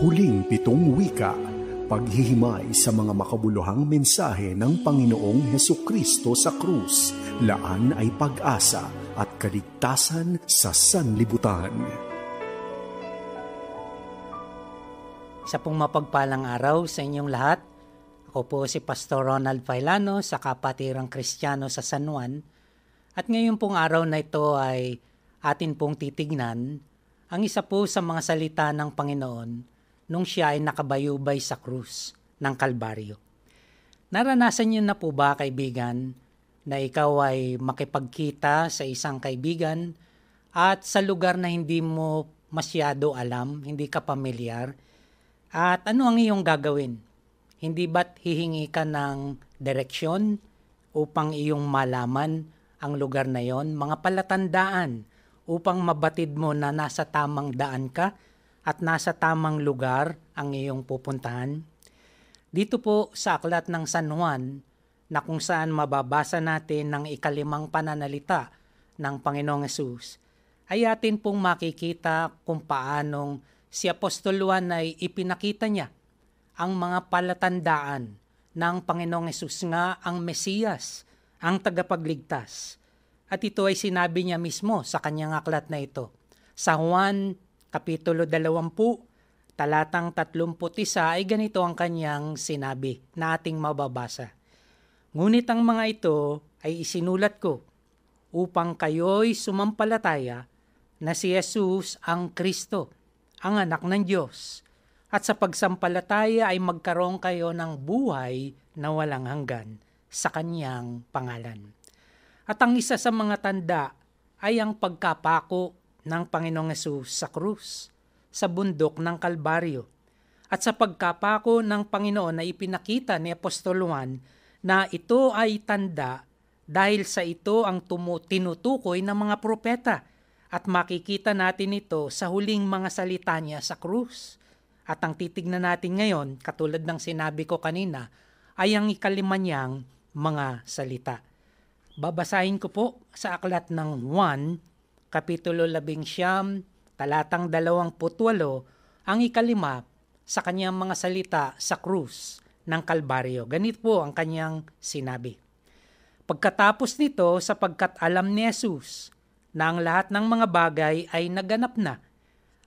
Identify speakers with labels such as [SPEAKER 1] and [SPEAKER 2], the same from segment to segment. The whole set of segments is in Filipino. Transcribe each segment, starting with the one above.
[SPEAKER 1] Huling pitong wika, paghihimay sa mga makabuluhang mensahe ng Panginoong Heso Kristo sa krus, laan ay pag-asa at kaligtasan sa sanlibutan.
[SPEAKER 2] Isa pong mapagpalang araw sa inyong lahat. Ako po si Pastor Ronald Failano sa Kapatirang Kristiyano sa San Juan. At ngayon pong araw na ito ay atin pong titignan ang isa po sa mga salita ng Panginoon nung siya ay nakabayubay sa krus ng Kalbaryo. Naranasan niyo na po ba kaibigan na ikaw ay makipagkita sa isang kaibigan at sa lugar na hindi mo masyado alam, hindi ka pamilyar, at ano ang iyong gagawin? Hindi ba't hihingi ka ng direksyon upang iyong malaman ang lugar na yon? Mga palatandaan upang mabatid mo na nasa tamang daan ka? at nasa tamang lugar ang iyong pupuntahan? Dito po sa Aklat ng San Juan na kung saan mababasa natin ng ikalimang pananalita ng Panginoong Yesus, ay atin pong makikita kung paanong si Apostol Juan ay ipinakita niya ang mga palatandaan ng Panginoong Yesus nga ang Mesiyas, ang tagapagligtas. At ito ay sinabi niya mismo sa kanyang aklat na ito, sa Juan Kapitulo 20, talatang 31 ay ganito ang kanyang sinabi na ating mababasa. Ngunit ang mga ito ay isinulat ko upang kayo'y sumampalataya na si Jesus ang Kristo, ang anak ng Diyos, at sa pagsampalataya ay magkaroon kayo ng buhay na walang hanggan sa kanyang pangalan. At ang isa sa mga tanda ay ang pagkapako ng Panginoong Yesus sa krus, sa bundok ng Kalbaryo, at sa pagkapako ng Panginoon na ipinakita ni Apostol Juan na ito ay tanda dahil sa ito ang tumu- tinutukoy ng mga propeta at makikita natin ito sa huling mga salita niya sa krus. At ang titignan natin ngayon, katulad ng sinabi ko kanina, ay ang ikalima mga salita. Babasahin ko po sa aklat ng 1 Kapitulo 11, talatang 28, ang ikalima sa kanyang mga salita sa krus ng Kalbaryo. Ganito po ang kanyang sinabi. Pagkatapos nito, sapagkat alam ni Jesus na ang lahat ng mga bagay ay naganap na,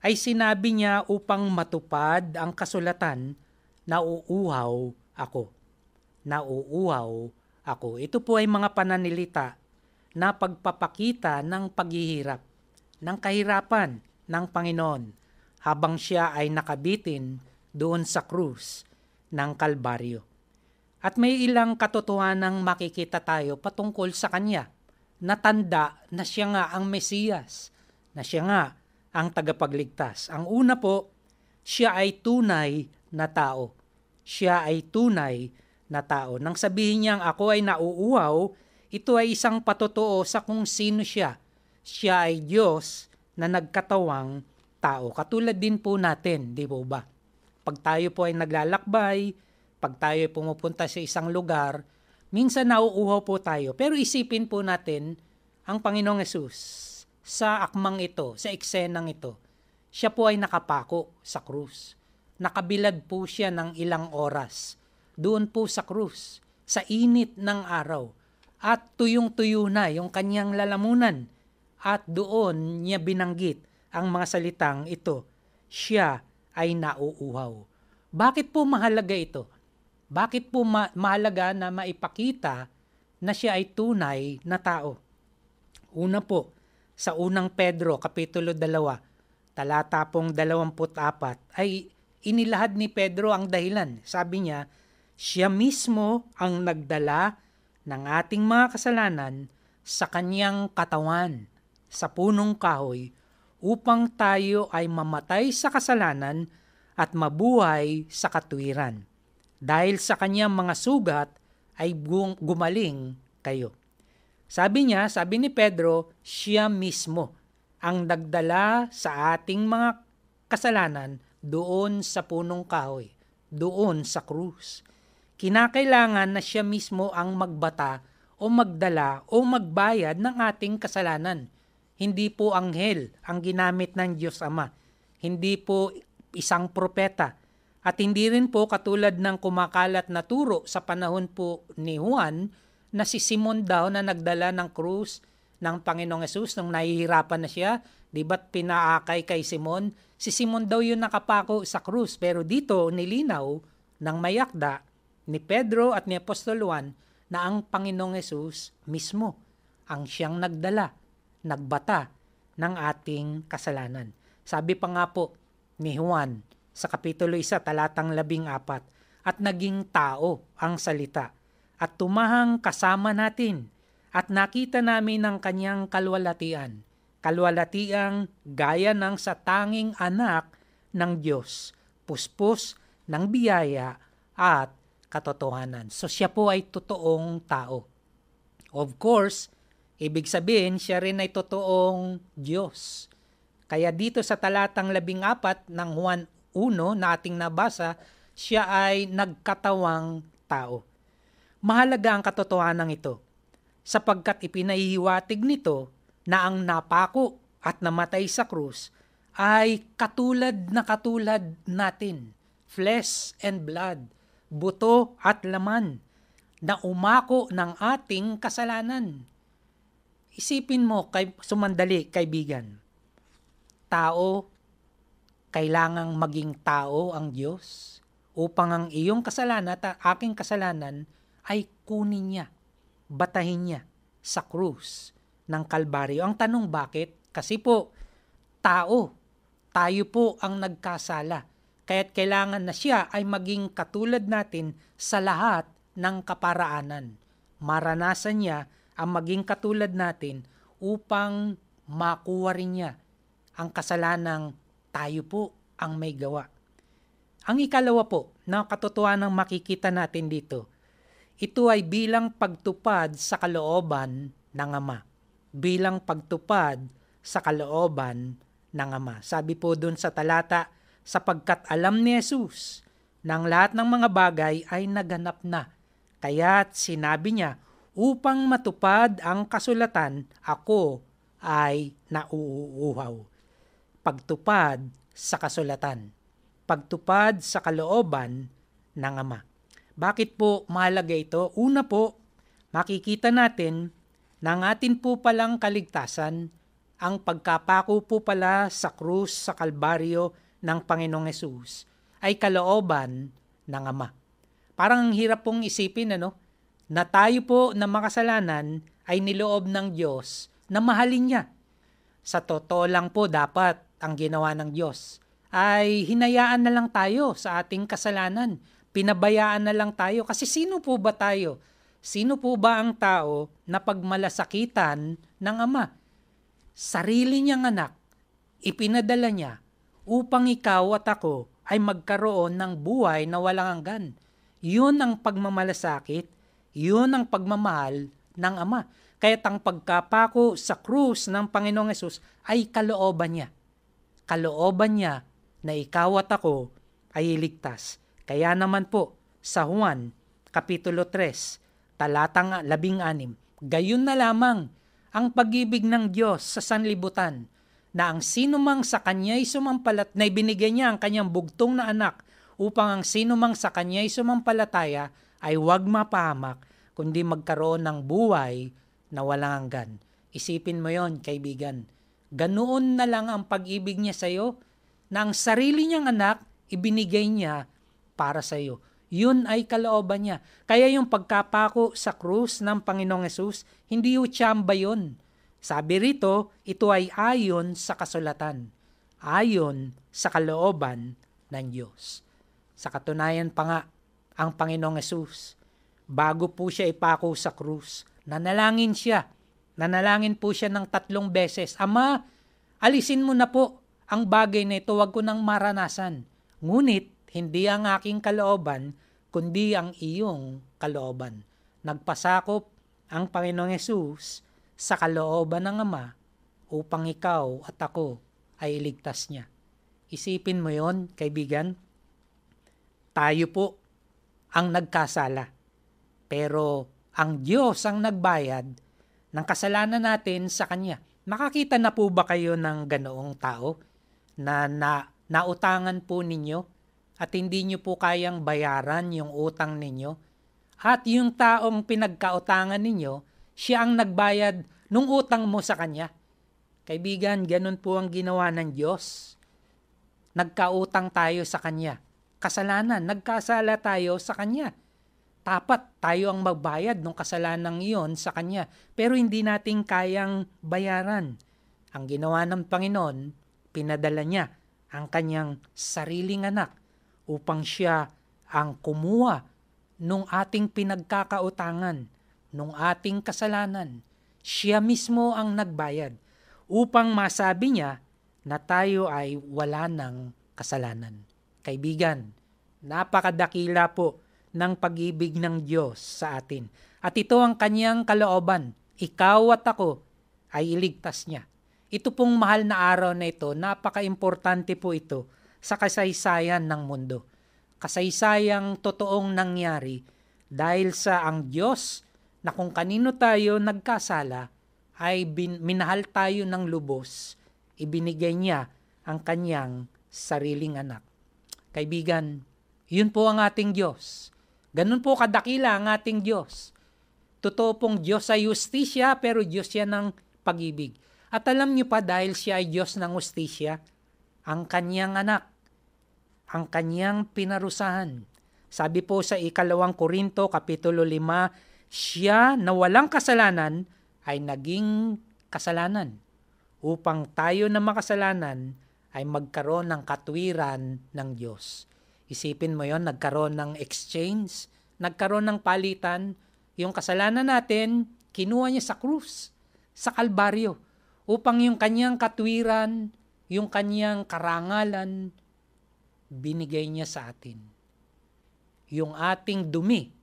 [SPEAKER 2] ay sinabi niya upang matupad ang kasulatan na ako. Nauuhaw ako. Ito po ay mga pananilita na pagpapakita ng paghihirap, ng kahirapan ng Panginoon habang siya ay nakabitin doon sa krus ng Kalbaryo. At may ilang katotohanang makikita tayo patungkol sa Kanya. Natanda na siya nga ang Mesiyas, na siya nga ang tagapagligtas. Ang una po, siya ay tunay na tao. Siya ay tunay na tao. Nang sabihin niyang ako ay nauuhaw ito ay isang patotoo sa kung sino siya. Siya ay Diyos na nagkatawang tao. Katulad din po natin, di po ba? Pag tayo po ay naglalakbay, pag tayo ay pumupunta sa isang lugar, minsan nauuho po tayo. Pero isipin po natin ang Panginoong Yesus sa akmang ito, sa eksenang ito. Siya po ay nakapako sa krus. Nakabilad po siya ng ilang oras doon po sa krus, sa init ng araw at tuyong-tuyo na yung kanyang lalamunan. At doon niya binanggit ang mga salitang ito. Siya ay nauuhaw. Bakit po mahalaga ito? Bakit po ma- mahalaga na maipakita na siya ay tunay na tao? Una po, sa unang Pedro, Kapitulo 2, talata pong 24, ay inilahad ni Pedro ang dahilan. Sabi niya, siya mismo ang nagdala ng ating mga kasalanan sa kanyang katawan sa punong kahoy upang tayo ay mamatay sa kasalanan at mabuhay sa katuwiran. Dahil sa kanyang mga sugat ay gumaling kayo. Sabi niya, sabi ni Pedro, siya mismo ang nagdala sa ating mga kasalanan doon sa punong kahoy, doon sa krus kinakailangan na siya mismo ang magbata o magdala o magbayad ng ating kasalanan. Hindi po anghel ang ginamit ng Diyos Ama. Hindi po isang propeta. At hindi rin po katulad ng kumakalat na turo sa panahon po ni Juan na si Simon daw na nagdala ng krus ng Panginoong Yesus nung nahihirapan na siya, di ba't pinaakay kay Simon? Si Simon daw yung nakapako sa krus pero dito nilinaw ng mayakda ni Pedro at ni Apostol Juan na ang Panginoong Yesus mismo ang siyang nagdala, nagbata ng ating kasalanan. Sabi pa nga po ni Juan sa Kapitulo 1, talatang 14, at naging tao ang salita at tumahang kasama natin at nakita namin ang kanyang kalwalatian, kalwalatiang gaya ng sa tanging anak ng Diyos, puspos ng biyaya at katotohanan. So siya po ay totoong tao. Of course, ibig sabihin siya rin ay totoong Diyos. Kaya dito sa talatang labing apat ng Juan 1 na ating nabasa, siya ay nagkatawang tao. Mahalaga ang katotohanan ito sapagkat ipinahihiwatig nito na ang napako at namatay sa krus ay katulad na katulad natin, flesh and blood buto at laman na umako ng ating kasalanan. Isipin mo, kay, sumandali, kaibigan. Tao, kailangang maging tao ang Diyos upang ang iyong kasalanan at aking kasalanan ay kunin niya, batahin niya sa krus ng Kalbaryo. Ang tanong bakit? Kasi po, tao, tayo po ang nagkasala Kaya't kailangan na siya ay maging katulad natin sa lahat ng kaparaanan. Maranasan niya ang maging katulad natin upang makuha rin niya ang kasalanang tayo po ang may gawa. Ang ikalawa po na katotohanan makikita natin dito, ito ay bilang pagtupad sa kalooban ng Ama. Bilang pagtupad sa kalooban ng Ama. Sabi po doon sa talata sapagkat alam ni Jesus na ang lahat ng mga bagay ay naganap na. Kaya't sinabi niya, upang matupad ang kasulatan, ako ay nauuuhaw. Pagtupad sa kasulatan. Pagtupad sa kalooban ng Ama. Bakit po mahalaga ito? Una po, makikita natin na ang atin po palang kaligtasan, ang pagkapako po pala sa krus, sa kalbaryo, ng Panginoong Yesus ay kalooban ng Ama. Parang ang hirap pong isipin ano, na tayo po na makasalanan ay niloob ng Diyos na mahalin niya. Sa totoo lang po dapat ang ginawa ng Diyos ay hinayaan na lang tayo sa ating kasalanan. Pinabayaan na lang tayo kasi sino po ba tayo? Sino po ba ang tao na pagmalasakitan ng Ama? Sarili niyang anak, ipinadala niya upang ikaw at ako ay magkaroon ng buhay na walang hanggan. Yun ang pagmamalasakit, yun ang pagmamahal ng Ama. Kaya ang pagkapako sa krus ng Panginoong Yesus ay kalooban niya. Kalooban niya na ikaw at ako ay iligtas. Kaya naman po, sa Juan, Kapitulo 3, talatang 16, gayon na lamang ang pag-ibig ng Diyos sa sanlibutan na ang sinumang sa kanya'y sumampalat na ibinigay niya ang kanyang bugtong na anak upang ang sinumang sa kanya'y sumampalataya ay huwag mapahamak kundi magkaroon ng buhay na walang hanggan. Isipin mo yon kaibigan. Ganoon na lang ang pag-ibig niya sa iyo na ang sarili niyang anak ibinigay niya para sa iyo. Yun ay kalooban niya. Kaya yung pagkapako sa krus ng Panginoong Yesus, hindi yung Chamba yun. Sabi rito, ito ay ayon sa kasulatan, ayon sa kalooban ng Diyos. Sa katunayan pa nga, ang Panginoong Yesus, bago po siya ipako sa krus, nanalangin siya, nanalangin po siya ng tatlong beses, Ama, alisin mo na po ang bagay na ito, huwag ko nang maranasan. Ngunit, hindi ang aking kalooban, kundi ang iyong kalooban. Nagpasakop ang Panginoong Yesus sa kalooban ng Ama upang ikaw at ako ay iligtas niya. Isipin mo yon, kaibigan. Tayo po ang nagkasala. Pero ang Diyos ang nagbayad ng kasalanan natin sa Kanya. Makakita na po ba kayo ng ganoong tao na, na nautangan po ninyo at hindi nyo po kayang bayaran yung utang ninyo? At yung taong pinagkautangan ninyo, siya ang nagbayad nung utang mo sa Kanya. Kaibigan, ganun po ang ginawa ng Diyos. Nagkautang tayo sa Kanya. Kasalanan, nagkasala tayo sa Kanya. Tapat tayo ang magbayad ng kasalanang iyon sa Kanya. Pero hindi natin kayang bayaran. Ang ginawa ng Panginoon, pinadala niya ang kanyang sariling anak upang siya ang kumuha nung ating pinagkakautangan, nung ating kasalanan, siya mismo ang nagbayad upang masabi niya na tayo ay wala ng kasalanan. Kaibigan, napakadakila po ng pag-ibig ng Diyos sa atin. At ito ang kanyang kalooban. Ikaw at ako ay iligtas niya. Ito pong mahal na araw na ito, napaka-importante po ito sa kasaysayan ng mundo. Kasaysayang totoong nangyari dahil sa ang Diyos na kung kanino tayo nagkasala ay bin, minahal tayo ng lubos, ibinigay niya ang kanyang sariling anak. Kaibigan, yun po ang ating Diyos. Ganun po kadakila ang ating Diyos. Totoo pong Diyos ay justisya, pero Diyos siya ng pag-ibig. At alam niyo pa dahil siya ay Diyos ng justisya, ang kanyang anak, ang kanyang pinarusahan. Sabi po sa ikalawang Korinto, Kapitulo 5, siya na walang kasalanan ay naging kasalanan upang tayo na makasalanan ay magkaroon ng katwiran ng Diyos. Isipin mo yon nagkaroon ng exchange, nagkaroon ng palitan, yung kasalanan natin, kinuha niya sa krus, sa kalbaryo, upang yung kanyang katwiran, yung kanyang karangalan, binigay niya sa atin. Yung ating dumi,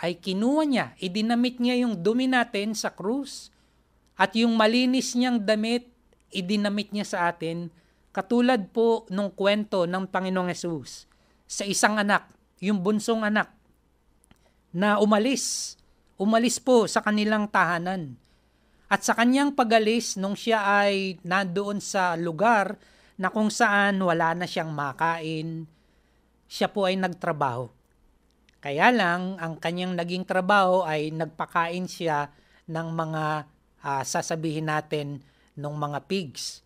[SPEAKER 2] ay kinuha niya, idinamit niya yung dumi natin sa krus at yung malinis niyang damit, idinamit niya sa atin katulad po nung kwento ng Panginoong Yesus sa isang anak, yung bunsong anak na umalis, umalis po sa kanilang tahanan. At sa kanyang pagalis nung siya ay nandoon sa lugar na kung saan wala na siyang makain, siya po ay nagtrabaho. Kaya lang, ang kanyang naging trabaho ay nagpakain siya ng mga uh, sasabihin natin ng mga pigs.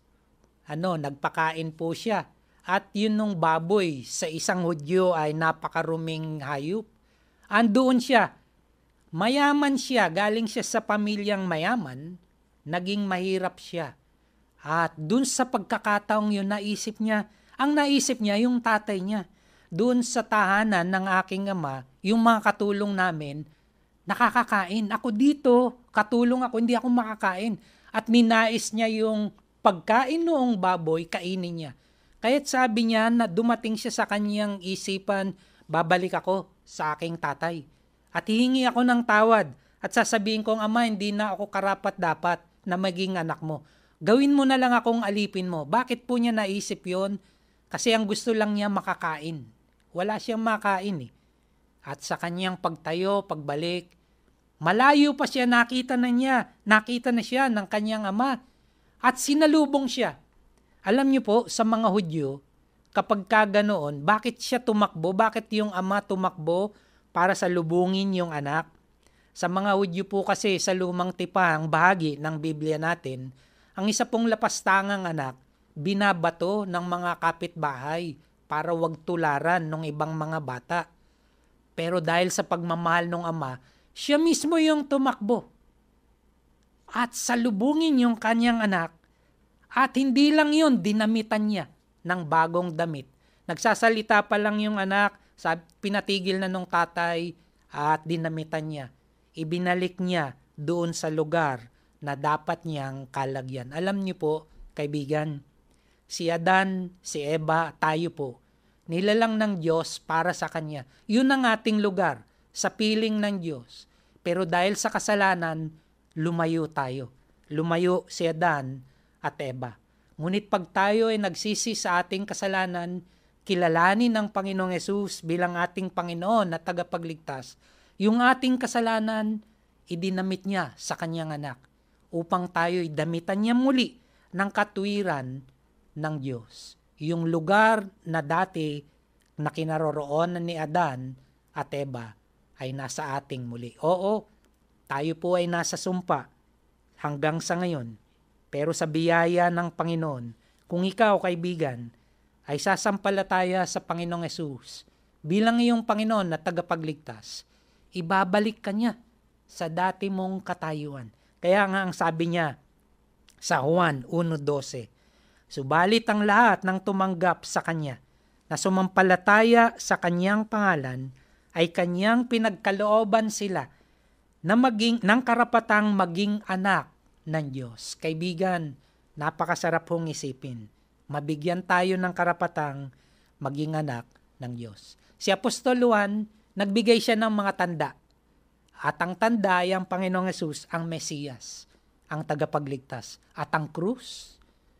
[SPEAKER 2] Ano, nagpakain po siya. At yun nung baboy sa isang hudyo ay napakaruming hayop. Andoon siya. Mayaman siya, galing siya sa pamilyang mayaman, naging mahirap siya. At dun sa pagkakataong yun, naisip niya, ang naisip niya, yung tatay niya, doon sa tahanan ng aking ama, yung mga katulong namin, nakakakain. Ako dito, katulong ako, hindi ako makakain. At minais niya yung pagkain noong baboy, kainin niya. Kaya't sabi niya na dumating siya sa kanyang isipan, babalik ako sa aking tatay. At hihingi ako ng tawad at sasabihin kong, Ama, hindi na ako karapat-dapat na maging anak mo. Gawin mo na lang akong alipin mo. Bakit po niya naisip yon? Kasi ang gusto lang niya makakain wala siyang makain eh. At sa kanyang pagtayo, pagbalik, malayo pa siya, nakita na niya, nakita na siya ng kanyang ama. At sinalubong siya. Alam niyo po, sa mga Hudyo, kapag kaganoon, bakit siya tumakbo? Bakit yung ama tumakbo para salubungin yung anak? Sa mga Hudyo po kasi sa lumang tipang bahagi ng Biblia natin, ang isa pong lapastangang anak, binabato ng mga kapitbahay para wag tularan ng ibang mga bata. Pero dahil sa pagmamahal ng ama, siya mismo yung tumakbo. At salubungin yung kanyang anak at hindi lang yun, dinamitan niya ng bagong damit. Nagsasalita pa lang yung anak, sab- pinatigil na nung tatay at dinamitan niya. Ibinalik niya doon sa lugar na dapat niyang kalagyan. Alam niyo po, kaibigan, si Adan, si Eva, tayo po. Nilalang ng Diyos para sa Kanya. Yun ang ating lugar, sa piling ng Diyos. Pero dahil sa kasalanan, lumayo tayo. Lumayo si Adan at Eva. Ngunit pag tayo ay nagsisi sa ating kasalanan, kilalanin ng Panginoong Yesus bilang ating Panginoon na tagapagligtas, yung ating kasalanan, idinamit niya sa kanyang anak upang tayo'y damitan niya muli ng katuwiran ng Diyos. Yung lugar na dati na kinaroroonan ni Adan at Eva ay nasa ating muli. Oo, tayo po ay nasa sumpa hanggang sa ngayon. Pero sa biyaya ng Panginoon, kung ikaw, kaibigan, ay sasampalataya sa Panginoong Yesus bilang iyong Panginoon na tagapagligtas, ibabalik ka niya sa dati mong katayuan. Kaya nga ang sabi niya sa Juan 1.12, Subalit ang lahat ng tumanggap sa Kanya na sumampalataya sa Kanyang pangalan ay Kanyang pinagkalooban sila na maging, ng karapatang maging anak ng Diyos. Kaibigan, napakasarap hong isipin. Mabigyan tayo ng karapatang maging anak ng Diyos. Si Apostol Juan, nagbigay siya ng mga tanda. At ang tanda ay ang Panginoong Yesus, ang Mesiyas, ang tagapagligtas, at ang krus,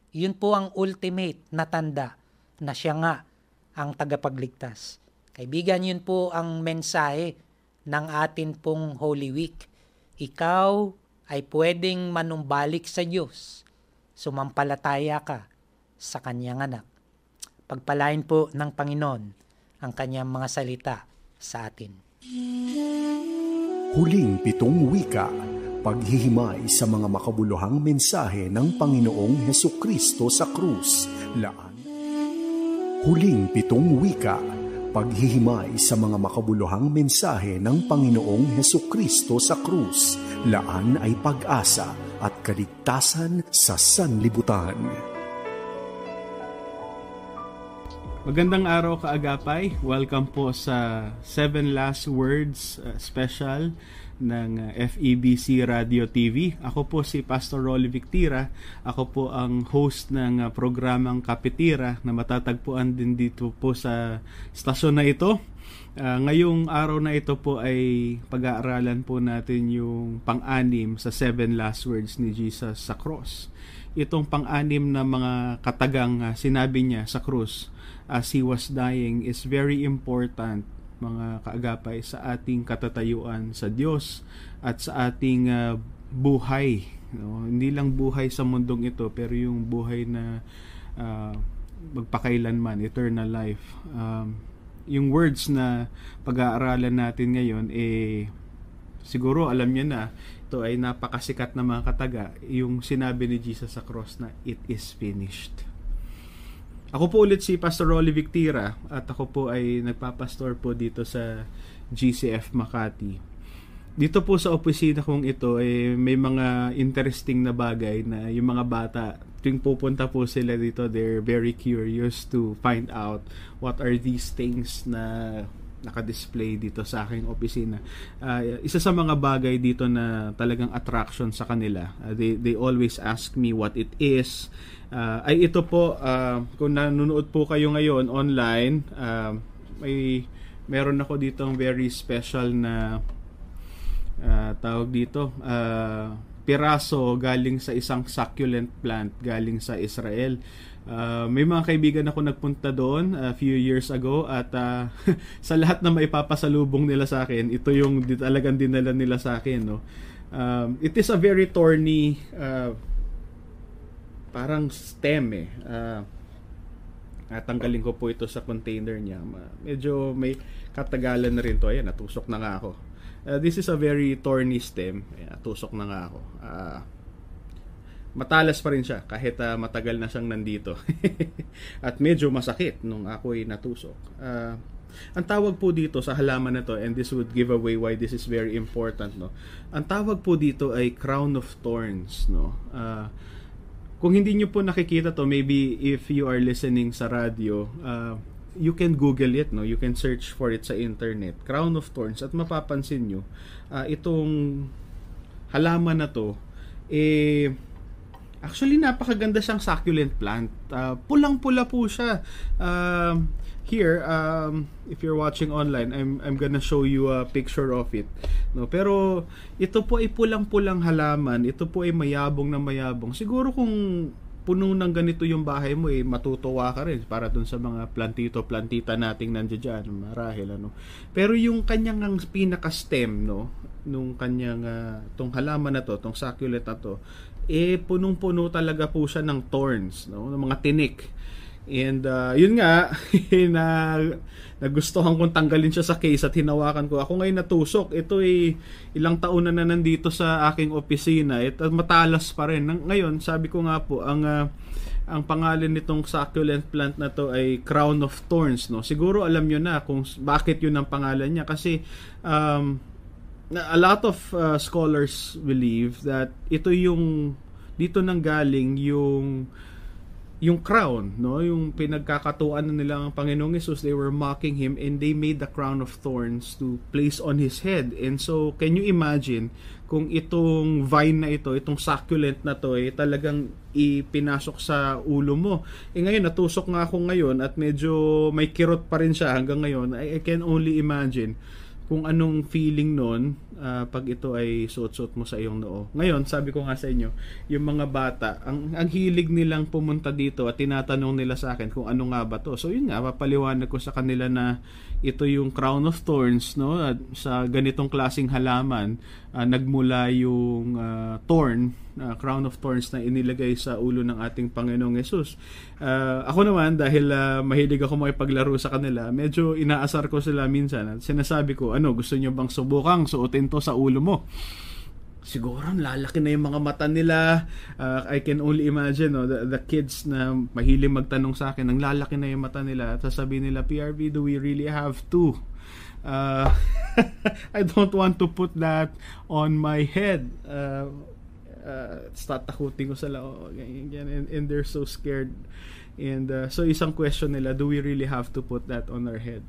[SPEAKER 2] yun po ang ultimate na tanda na siya nga ang tagapagligtas. Kaibigan, yun po ang mensahe ng atin pong Holy Week. Ikaw ay pwedeng manumbalik sa Diyos. Sumampalataya ka sa Kanyang anak. Pagpalain po ng Panginoon ang Kanyang mga salita sa atin.
[SPEAKER 1] Huling pitong wika paghihimay sa mga makabuluhang mensahe ng Panginoong Heso Kristo sa krus, laan. Huling pitong wika, paghihimay sa mga makabuluhang mensahe ng Panginoong Heso Kristo sa krus, laan ay pag-asa at kaligtasan
[SPEAKER 2] sa sanlibutan.
[SPEAKER 1] Magandang araw kaagapay. Welcome po sa Seven Last Words uh, special ng uh, FEBC Radio TV. Ako po si Pastor Rolly Victira. Ako po ang host ng uh, programang Kapitira na matatagpuan din dito po sa stasyon na ito. Uh, ngayong araw na ito po ay pag-aaralan po natin yung pang-anim sa seven last words ni Jesus sa cross. Itong pang-anim na mga katagang uh, sinabi niya sa cross as he was dying is very important mga kaagapay sa ating katatayuan sa Diyos at sa ating uh, buhay no? hindi lang buhay sa mundong ito pero yung buhay na uh, magpakailanman eternal life um, yung words na pag-aaralan natin ngayon eh siguro alam niyo na ito ay napakasikat na mga kataga yung sinabi ni Jesus sa cross na it is finished ako po ulit si Pastor Rolly Victira at ako po ay nagpapastor po dito sa GCF Makati. Dito po sa opisina kong ito eh, may mga interesting na bagay na yung mga bata tuwing pupunta po sila dito they're very curious to find out what are these things na naka-display dito sa aking opisina. Uh, isa sa mga bagay dito na talagang attraction sa kanila. Uh, they they always ask me what it is Uh, ay ito po, uh, kung nanonood po kayo ngayon online, uh, may meron ako dito ang very special na uh, tawag dito, uh, piraso galing sa isang succulent plant galing sa Israel. Uh, may mga kaibigan ako nagpunta doon a few years ago at uh, sa lahat na maipapasalubong nila sa akin, ito yung talagang dinala nila sa akin. No? Um, it is a very thorny uh, parang stem eh. Uh, ah, at ah, tanggalin ko po ito sa container niya. Medyo may katagalan na rin to. Ayan, natusok na nga ako. Uh, this is a very thorny stem. Ayan, natusok na nga ako. Uh, matalas pa rin siya kahit uh, matagal na siyang nandito. At medyo masakit nung ako ay natusok. Uh, ang tawag po dito sa halaman na to and this would give away why this is very important no. Ang tawag po dito ay crown of thorns no. Uh, kung hindi nyo po nakikita to, maybe if you are listening sa radio, uh, you can Google it, no? You can search for it sa internet. Crown of Thorns. At mapapansin nyo, uh, itong halaman na to, eh, actually napakaganda siyang succulent plant. Uh, pulang-pula po siya. Uh, here um, if you're watching online I'm I'm gonna show you a picture of it no pero ito po ay pulang-pulang halaman ito po ay mayabong na mayabong siguro kung puno ng ganito yung bahay mo eh matutuwa ka rin para dun sa mga plantito plantita nating nandiyan marahil ano pero yung kanyang ang pinaka stem no nung kanyang uh, tong halaman na to tong succulent na to eh punong-puno talaga po siya ng thorns no ng mga tinik And uh, yun nga, na, nagustuhan kong tanggalin siya sa case at hinawakan ko. Ako ngayon natusok. Ito ay ilang taon na, na nandito sa aking opisina. At matalas pa rin. Ngayon, sabi ko nga po, ang, uh, ang pangalan nitong succulent plant na to ay Crown of Thorns. No? Siguro alam nyo na kung bakit yun ang pangalan niya. Kasi um, a lot of uh, scholars believe that ito yung dito nang galing yung yung crown, no? Yung pinagkakatuan na nila ng Panginoong Yesus, they were mocking him and they made the crown of thorns to place on his head. And so, can you imagine kung itong vine na ito, itong succulent na to, eh, talagang ipinasok sa ulo mo. Eh ngayon, natusok nga ako ngayon at medyo may kirot pa rin siya hanggang ngayon. I, I can only imagine kung anong feeling noon uh, ah, pag ito ay suot-suot mo sa iyong noo. Ngayon, sabi ko nga sa inyo, yung mga bata, ang, ang hilig nilang pumunta dito at tinatanong nila sa akin kung ano nga ba to. So yun nga, papaliwanag ko sa kanila na ito yung crown of thorns no at sa ganitong klasing halaman uh, nagmula yung uh, thorn uh, crown of thorns na inilagay sa ulo ng ating Panginoong Yesus. Uh, ako naman dahil uh, mahilig ako makipaglaro sa kanila, medyo inaasar ko sila minsan at sinasabi ko, ano, gusto niyo bang subukang suotin to sa ulo mo? siguro lalaki na yung mga mata nila. Uh, I can only imagine no, the, the kids na mahilig magtanong sa akin, ang lalaki na yung mata nila. At sasabihin nila, PRB, do we really have two? Uh, I don't want to put that on my head. Uh, uh, ko sa lao. Oh, and, and they're so scared. And uh, so isang question nila, do we really have to put that on our head?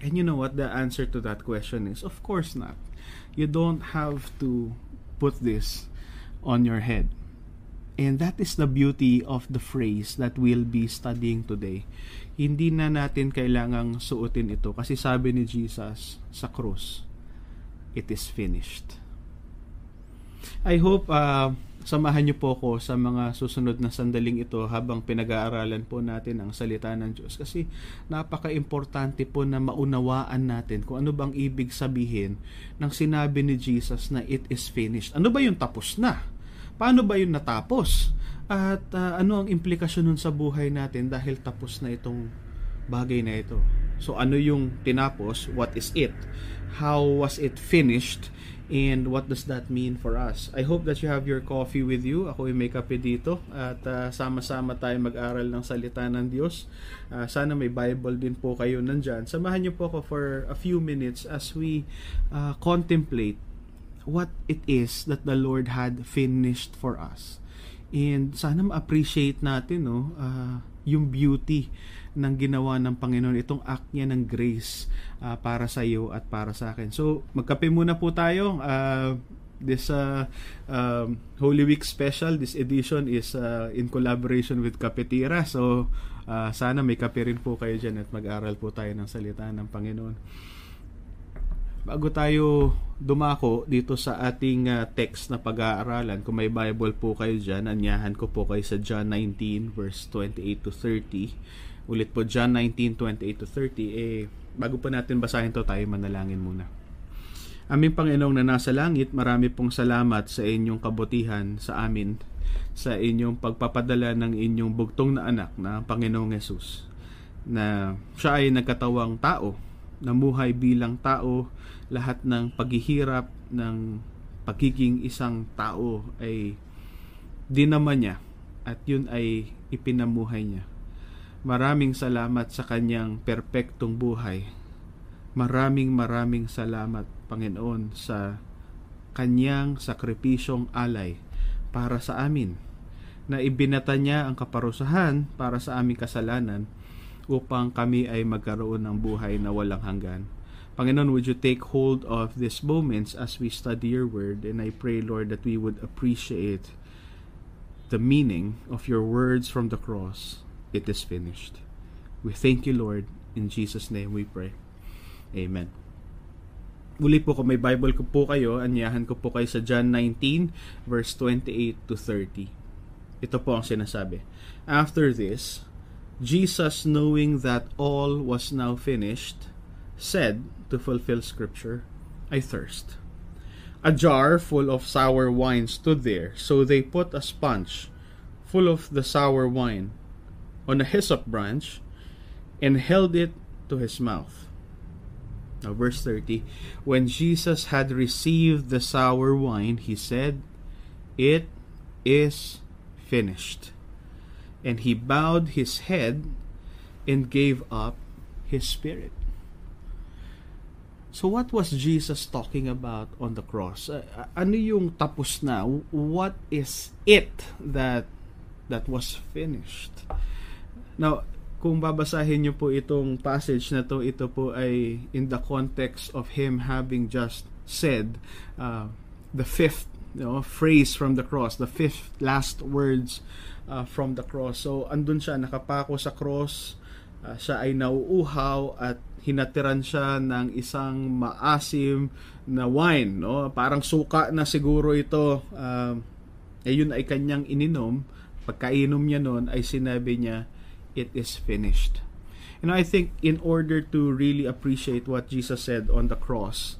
[SPEAKER 1] And you know what? The answer to that question is, of course not you don't have to put this on your head. And that is the beauty of the phrase that we'll be studying today. Hindi na natin kailangang suotin ito kasi sabi ni Jesus sa cross, it is finished. I hope uh, Samahan niyo po ako sa mga susunod na sandaling ito habang pinag-aaralan po natin ang salita ng Diyos kasi napaka-importante po na maunawaan natin kung ano bang ibig sabihin ng sinabi ni Jesus na it is finished. Ano ba yung tapos na? Paano ba yung natapos? At uh, ano ang implikasyon nun sa buhay natin dahil tapos na itong bagay na ito? So ano yung tinapos? What is it? How was it finished? And what does that mean for us? I hope that you have your coffee with you. Ako ay may kape dito at uh, sama-sama tayo mag-aral ng salita ng Diyos. Uh, sana may Bible din po kayo nandyan. Samahan niyo po ako for a few minutes as we uh, contemplate what it is that the Lord had finished for us. And sana ma-appreciate natin no, uh, yung beauty ng ginawa ng Panginoon, itong act niya ng grace uh, para sa iyo at para sa akin. So, magkape muna po tayo. Uh, this uh, uh, Holy Week special, this edition is uh, in collaboration with Kapitira. So, uh, sana may kape rin po kayo dyan at mag-aral po tayo ng salita ng Panginoon. Bago tayo dumako dito sa ating uh, text na pag-aaralan, kung may Bible po kayo dyan, anyahan ko po kayo sa John 19 verse 28 to 30. Ulit po John 19:28 to 30 eh bago pa natin basahin to tayo manalangin muna. Aming Panginoong na nasa langit, marami pong salamat sa inyong kabutihan sa amin, sa inyong pagpapadala ng inyong bugtong na anak na Panginoong Yesus, na siya ay nagkatawang tao, namuhay bilang tao, lahat ng paghihirap ng pagiging isang tao ay dinaman niya at yun ay ipinamuhay niya Maraming salamat sa kanyang perpektong buhay. Maraming maraming salamat, Panginoon, sa kanyang sakripisyong alay para sa amin na ibinata niya ang kaparusahan para sa aming kasalanan upang kami ay magkaroon ng buhay na walang hanggan. Panginoon, would you take hold of these moments as we study your word? And I pray, Lord, that we would appreciate the meaning of your words from the cross It is finished. We thank you, Lord. In Jesus' name we pray. Amen. Muli po, kung may Bible ko po kayo, anyahan ko po kayo sa John 19, verse 28 to 30. Ito po ang sinasabi. After this, Jesus, knowing that all was now finished, said to fulfill Scripture, I thirst. A jar full of sour wine stood there, so they put a sponge full of the sour wine on a hyssop branch and held it to his mouth. Now, verse 30 When Jesus had received the sour wine, he said, It is finished. And he bowed his head and gave up his spirit. So what was Jesus talking about on the cross? Uh, ano yung tapos na? What is it that that was finished? Now, kung babasahin niyo po itong passage na to, ito po ay in the context of him having just said uh, the fifth you know, phrase from the cross, the fifth last words uh, from the cross. So, andun siya, nakapako sa cross, uh, siya ay nauuhaw at hinatiran siya ng isang maasim na wine. No? Parang suka na siguro ito. Uh, eh, yun ay kanyang ininom. Pagkainom niya noon ay sinabi niya, it is finished. And I think in order to really appreciate what Jesus said on the cross,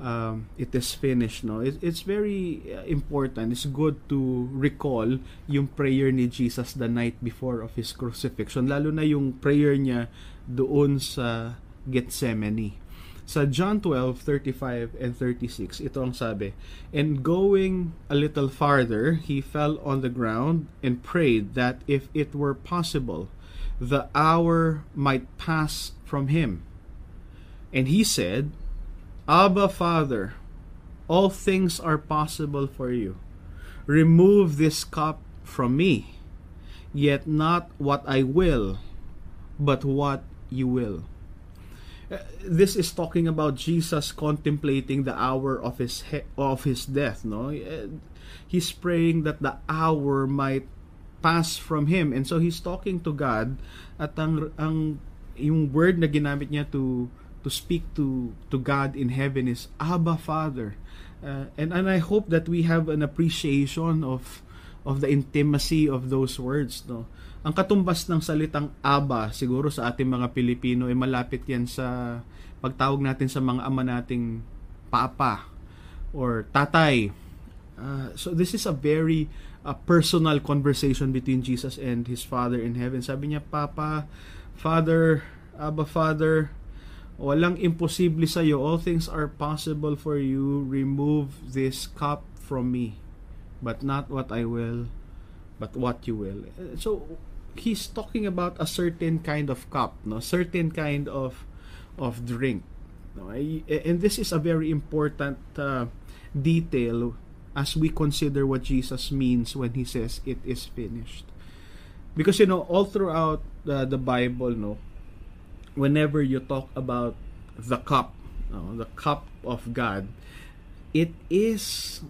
[SPEAKER 1] um, it is finished. No? It, it's very uh, important. It's good to recall yung prayer ni Jesus the night before of His crucifixion. Lalo na yung prayer niya doon sa Gethsemane. Sa John 12:35 and 36, ito ang sabi, And going a little farther, he fell on the ground and prayed that if it were possible, the hour might pass from him. And he said, Abba, Father, all things are possible for you. Remove this cup from me, yet not what I will, but what you will. Uh, this is talking about Jesus contemplating the hour of his he- of his death, no? Uh, he's praying that the hour might pass from him and so he's talking to God at ang ang yung word na ginamit niya to to speak to to God in heaven is Abba Father. Uh, and and I hope that we have an appreciation of of the intimacy of those words, no. Ang katumbas ng salitang Abba siguro sa ating mga Pilipino ay eh, malapit 'yan sa pagtawag natin sa mga ama nating papa or tatay. Uh, so this is a very a personal conversation between Jesus and his Father in heaven. Sabi niya, Papa, Father, Abba Father, walang imposible sa iyo. All things are possible for you. Remove this cup from me, but not what I will, but what you will. So he's talking about a certain kind of cup, no? Certain kind of of drink. No? And this is a very important uh, detail as we consider what Jesus means when he says it is finished. Because you know, all throughout uh, the Bible, no, whenever you talk about the cup, no, the cup of God, it is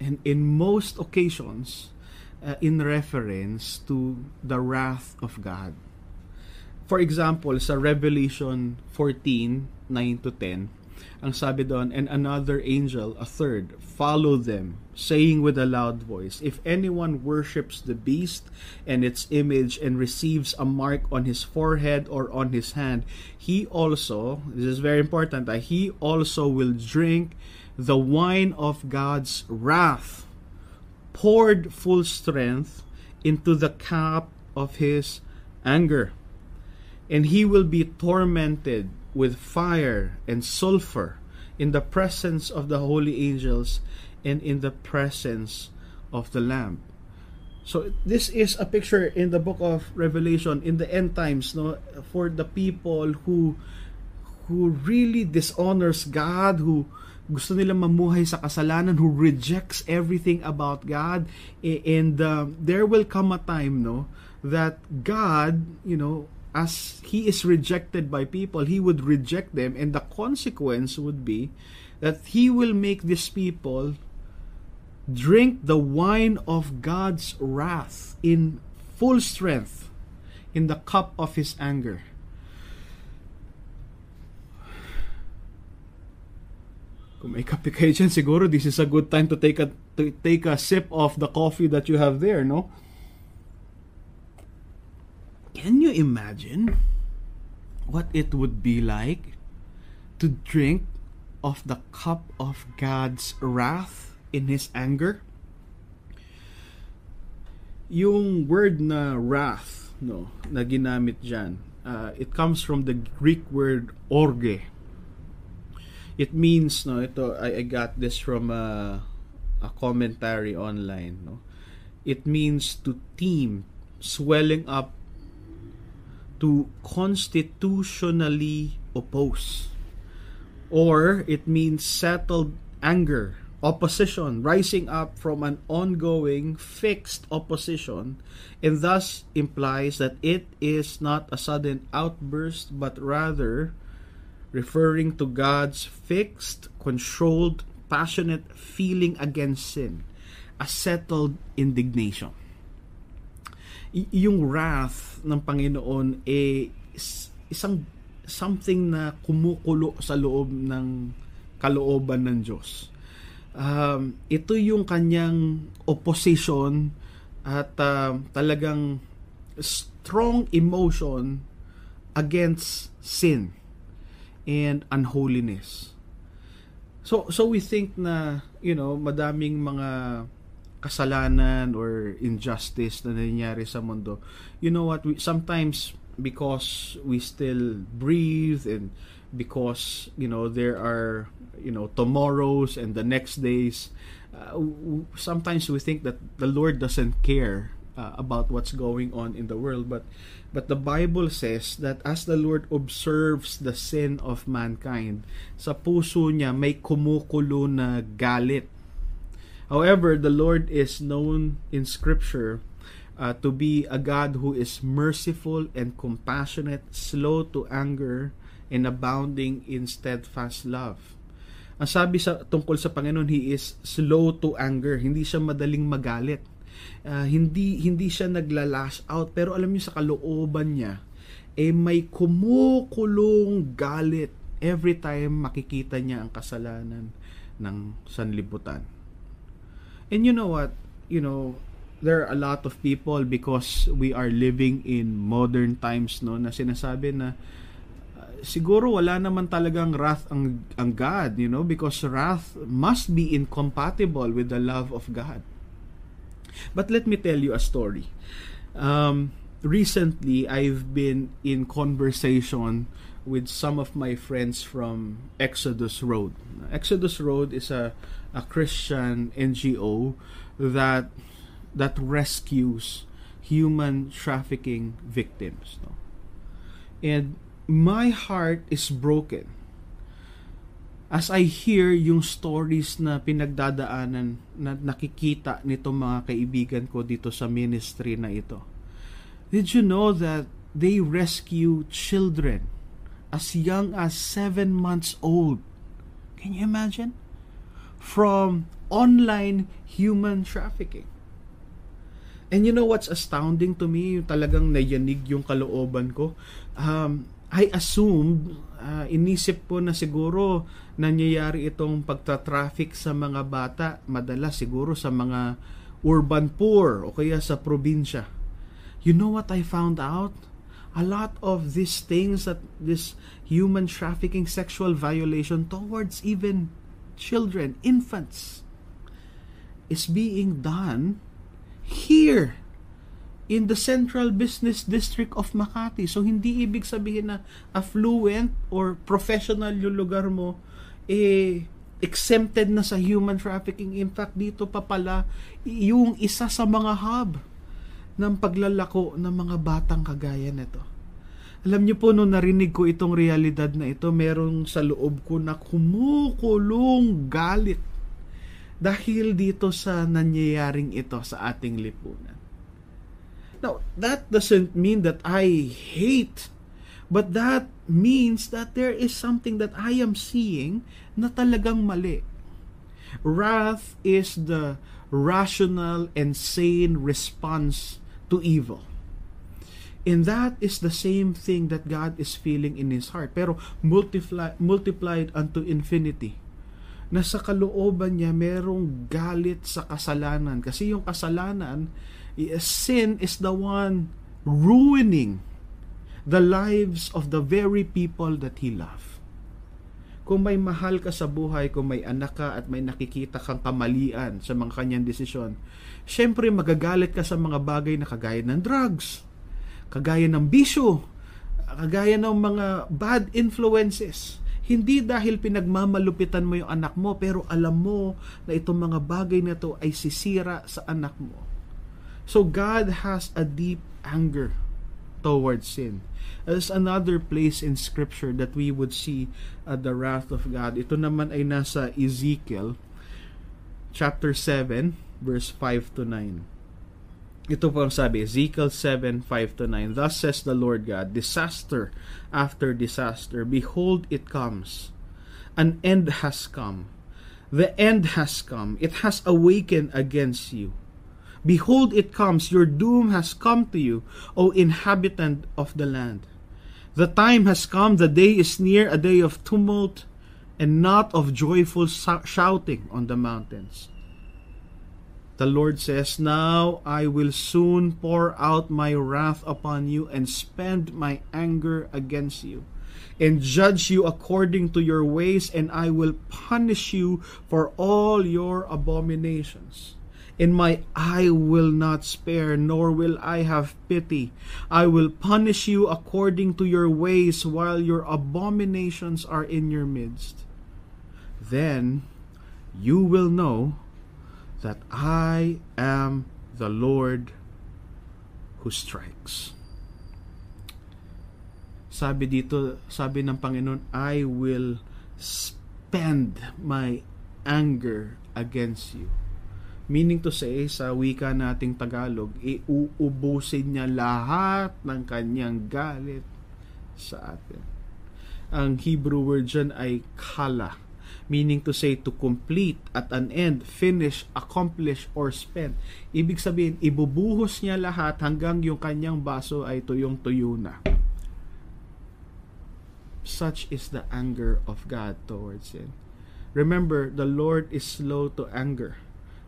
[SPEAKER 1] and in most occasions uh, in reference to the wrath of God. For example, sa Revelation 14, 9 to 10, ang sabi doon, and another angel, a third, follow them, saying with a loud voice, If anyone worships the beast and its image and receives a mark on his forehead or on his hand, he also, this is very important, that he also will drink the wine of God's wrath, poured full strength into the cup of his anger. And he will be tormented with fire and sulfur in the presence of the holy angels and in the presence of the Lamb. So this is a picture in the book of Revelation in the end times no for the people who who really dishonors God who gusto nilang mamuhay sa kasalanan who rejects everything about God and uh, there will come a time no that God you know as he is rejected by people, he would reject them, and the consequence would be that he will make these people drink the wine of God's wrath in full strength in the cup of his anger. Kung may kape kayo dyan, siguro this is a good time to take a, to take a sip of the coffee that you have there, no? Can you imagine what it would be like to drink of the cup of God's wrath in His anger? Yung word na wrath, no, na ginamit dyan, uh, it comes from the Greek word orge. It means, no, ito, I, I got this from a, a commentary online, no. It means to team, swelling up to constitutionally oppose. Or it means settled anger, opposition, rising up from an ongoing fixed opposition, and thus implies that it is not a sudden outburst but rather referring to God's fixed, controlled, passionate feeling against sin, a settled indignation. yung wrath ng Panginoon eh isang something na kumukulo sa loob ng kalooban ng Diyos. Um, ito yung kanyang opposition at uh, talagang strong emotion against sin and unholiness. So so we think na you know madaming mga kasalanan or injustice na nangyayari sa mundo, you know what, we, sometimes because we still breathe and because, you know, there are, you know, tomorrows and the next days, uh, sometimes we think that the Lord doesn't care uh, about what's going on in the world but but the bible says that as the lord observes the sin of mankind sa puso niya may kumukulo na galit However, the Lord is known in Scripture uh, to be a God who is merciful and compassionate, slow to anger, and abounding in steadfast love. Ang sabi sa tungkol sa Panginoon, he is slow to anger, hindi siya madaling magalit. Uh, hindi hindi siya nagla-lash out pero alam niyo sa kalooban niya eh may kumukulong galit every time makikita niya ang kasalanan ng sanlibutan. And you know what? You know, there are a lot of people because we are living in modern times no na sinasabi na uh, siguro wala naman talagang wrath ang ang God, you know, because wrath must be incompatible with the love of God. But let me tell you a story. Um, recently, I've been in conversation with some of my friends from Exodus Road. Exodus Road is a a Christian NGO that that rescues human trafficking victims. No? And my heart is broken as I hear yung stories na pinagdadaanan na nakikita nito mga kaibigan ko dito sa ministry na ito. Did you know that they rescue children as young as 7 months old? Can you imagine? from online human trafficking. And you know what's astounding to me, yung talagang nayanig yung kalooban ko. Um, I assumed, uh, inisip ko na siguro nangyayari itong pagta-traffic sa mga bata, madalas siguro sa mga urban poor o kaya sa probinsya. You know what I found out? A lot of these things that this human trafficking, sexual violation towards even children, infants, is being done here in the Central Business District of Makati. So, hindi ibig sabihin na affluent or professional yung lugar mo, eh, exempted na sa human trafficking. In fact, dito pa pala yung isa sa mga hub ng paglalako ng mga batang kagaya nito. Alam niyo po, nung narinig ko itong realidad na ito, merong sa loob ko na kumukulong galit dahil dito sa nangyayaring ito sa ating lipunan. Now, that doesn't mean that I hate, but that means that there is something that I am seeing na talagang mali. Wrath is the rational and sane response to evil And that is the same thing that God is feeling in His heart. Pero multiply, multiplied unto infinity. Na sa kalooban niya merong galit sa kasalanan. Kasi yung kasalanan, eh, sin is the one ruining the lives of the very people that He loved. Kung may mahal ka sa buhay, kung may anak ka at may nakikita kang kamalian sa mga kanyang desisyon, syempre magagalit ka sa mga bagay na kagaya ng drugs kagaya ng bisyo, kagaya ng mga bad influences. Hindi dahil pinagmamalupitan mo yung anak mo, pero alam mo na itong mga bagay na to ay sisira sa anak mo. So God has a deep anger towards sin. There's another place in scripture that we would see uh, the wrath of God. Ito naman ay nasa Ezekiel chapter 7 verse 5 to 9. Ito po ang sabi, Ezekiel 7, 5 9. Thus says the Lord God, Disaster after disaster, behold, it comes. An end has come. The end has come. It has awakened against you. Behold, it comes. Your doom has come to you, O inhabitant of the land. The time has come. The day is near, a day of tumult and not of joyful shouting on the mountains the Lord says, Now I will soon pour out my wrath upon you and spend my anger against you and judge you according to your ways, and I will punish you for all your abominations. In my I will not spare, nor will I have pity. I will punish you according to your ways, while your abominations are in your midst. Then you will know that I am the Lord who strikes. Sabi dito, sabi ng Panginoon, I will spend my anger against you. Meaning to say, sa wika nating Tagalog, iuubusin niya lahat ng kanyang galit sa atin. Ang Hebrew word dyan ay kala meaning to say to complete at an end, finish, accomplish, or spend. Ibig sabihin, ibubuhos niya lahat hanggang yung kanyang baso ay tuyong-tuyo na. Such is the anger of God towards sin. Remember, the Lord is slow to anger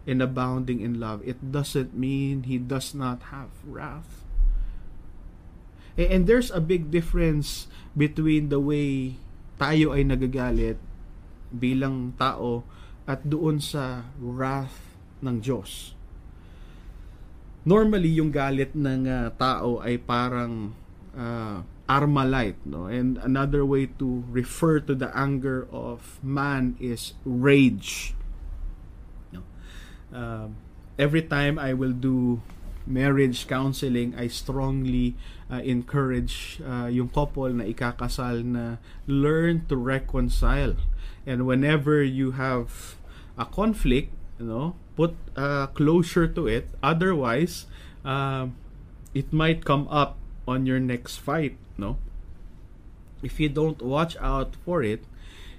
[SPEAKER 1] and abounding in love. It doesn't mean He does not have wrath. And there's a big difference between the way tayo ay nagagalit bilang tao at doon sa wrath ng Diyos. Normally yung galit ng uh, tao ay parang uh, ah, armalite, no? And another way to refer to the anger of man is rage. No? Uh, every time I will do marriage counseling, I strongly uh, encourage uh, yung couple na ikakasal na learn to reconcile. And whenever you have a conflict, you know, put uh, closure to it. Otherwise, uh, it might come up on your next fight, no? If you don't watch out for it,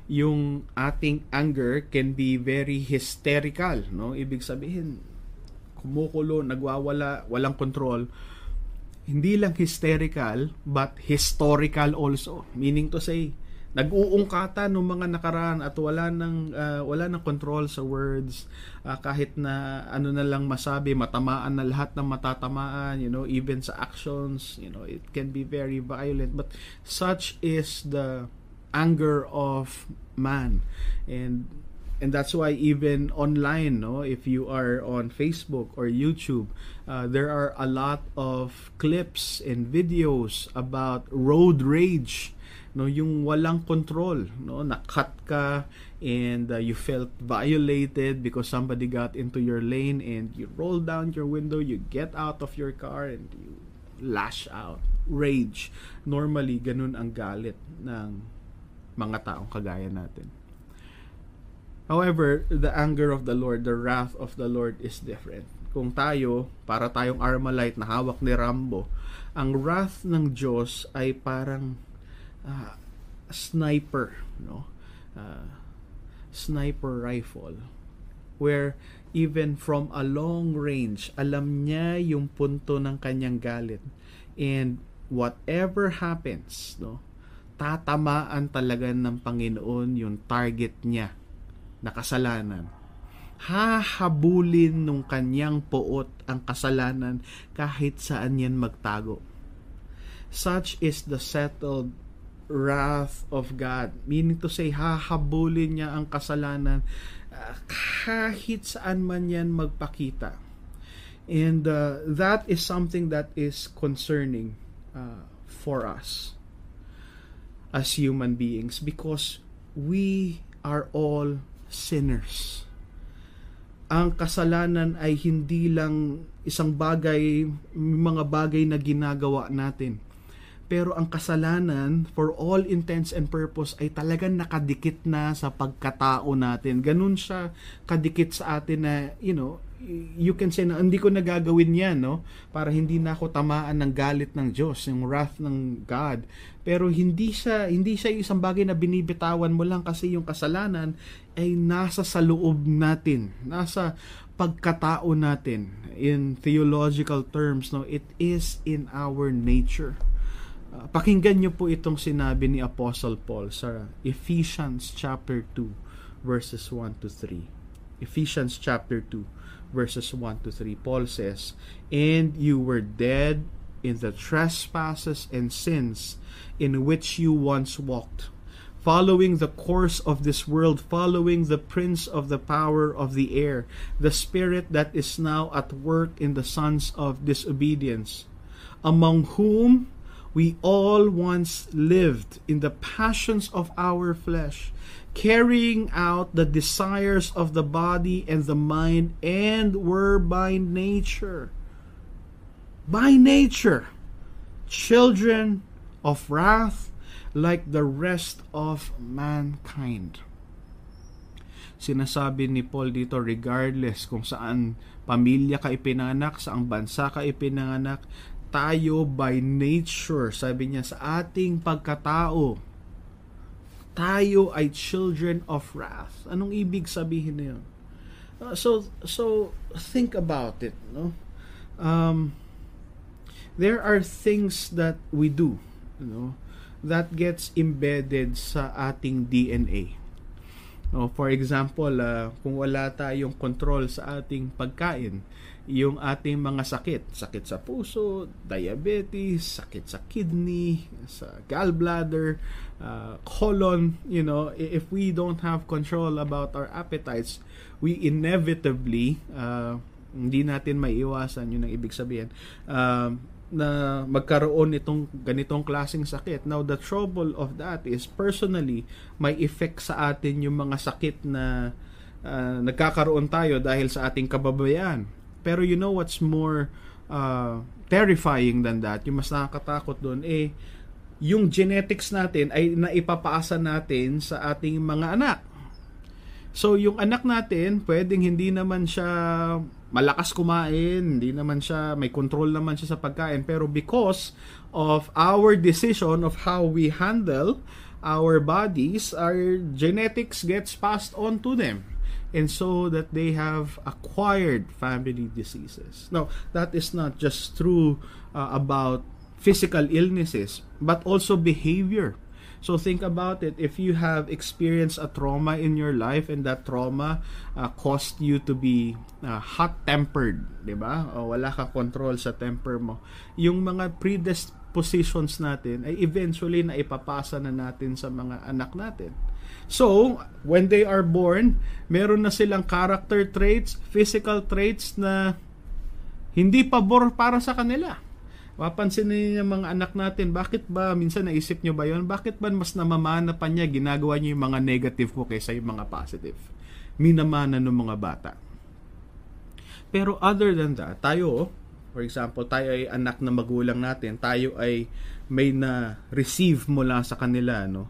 [SPEAKER 1] yung ating anger can be very hysterical, no? Ibig sabihin, kumukulo, nagwawala, walang control, hindi lang hysterical but historical also. Meaning to say, nag-uungkata ng mga nakaraan at wala nang uh, wala nang control sa words uh, kahit na ano na lang masabi matamaan na lahat ng matatamaan you know even sa actions you know it can be very violent but such is the anger of man and and that's why even online no if you are on facebook or youtube uh, there are a lot of clips and videos about road rage no yung walang control no nakat ka and uh, you felt violated because somebody got into your lane and you roll down your window you get out of your car and you lash out rage normally ganun ang galit ng mga taong kagaya natin However, the anger of the Lord, the wrath of the Lord is different. Kung tayo, para tayong Armalite na hawak ni Rambo, ang wrath ng Diyos ay parang uh, sniper, no? Uh, sniper rifle where even from a long range, alam niya yung punto ng kanyang galit. And whatever happens, no, tatamaan talaga ng Panginoon yung target niya na kasalanan. Hahabulin nung kanyang poot ang kasalanan kahit saan yan magtago. Such is the settled wrath of God. Meaning to say, hahabulin niya ang kasalanan ah, kahit saan man yan magpakita. And uh, that is something that is concerning uh, for us as human beings because we are all sinners. Ang kasalanan ay hindi lang isang bagay, mga bagay na ginagawa natin. Pero ang kasalanan, for all intents and purpose, ay talagang nakadikit na sa pagkatao natin. Ganun siya kadikit sa atin na, you know, you can say na hindi ko nagagawin yan no para hindi na ako tamaan ng galit ng Diyos yung wrath ng God pero hindi siya hindi siya isang bagay na binibitawan mo lang kasi yung kasalanan ay nasa sa loob natin nasa pagkatao natin in theological terms no it is in our nature uh, pakinggan niyo po itong sinabi ni Apostle Paul sa Ephesians chapter 2 verses 1 to 3 Ephesians chapter 2 verses 1 to 3, Paul says, And you were dead in the trespasses and sins in which you once walked, following the course of this world, following the prince of the power of the air, the spirit that is now at work in the sons of disobedience, among whom We all once lived in the passions of our flesh, carrying out the desires of the body and the mind, and were by nature, by nature, children of wrath like the rest of mankind. Sinasabi ni Paul dito regardless kung saan pamilya ka ipinanganak, saang bansa ka ipinanganak, tayo by nature. Sabi niya, sa ating pagkatao, tayo ay children of wrath. Anong ibig sabihin na yun? Uh, so, so, think about it. No? Um, there are things that we do you know, that gets embedded sa ating DNA. No, for example, uh, kung wala tayong control sa ating pagkain, yung ating mga sakit. Sakit sa puso, diabetes, sakit sa kidney, sa gallbladder, uh, colon, you know, if we don't have control about our appetites, we inevitably, uh, hindi natin maiiwasan, yun ang ibig sabihin, uh, na magkaroon itong ganitong klasing sakit. Now, the trouble of that is, personally, may effect sa atin yung mga sakit na uh, nagkakaroon tayo dahil sa ating kababayan pero you know what's more uh, terrifying than that, yung mas nakakatakot doon, eh, yung genetics natin ay naipapaasa natin sa ating mga anak. So, yung anak natin, pwedeng hindi naman siya malakas kumain, hindi naman siya, may control naman siya sa pagkain. Pero because of our decision of how we handle our bodies, our genetics gets passed on to them and so that they have acquired family diseases. Now, that is not just true uh, about physical illnesses, but also behavior. So think about it. If you have experienced a trauma in your life and that trauma uh, caused you to be uh, hot-tempered, di ba? O wala ka control sa temper mo. Yung mga predispositions natin ay eventually na ipapasa na natin sa mga anak natin. So, when they are born, meron na silang character traits, physical traits na hindi pabor para sa kanila. Mapansin niyo yung mga anak natin, bakit ba minsan naisip niyo ba 'yon? Bakit ba mas namamana pa niya ginagawa niyo yung mga negative mo kaysa yung mga positive? Minamana ng mga bata. Pero other than that, tayo, for example, tayo ay anak na magulang natin, tayo ay may na receive mula sa kanila, no?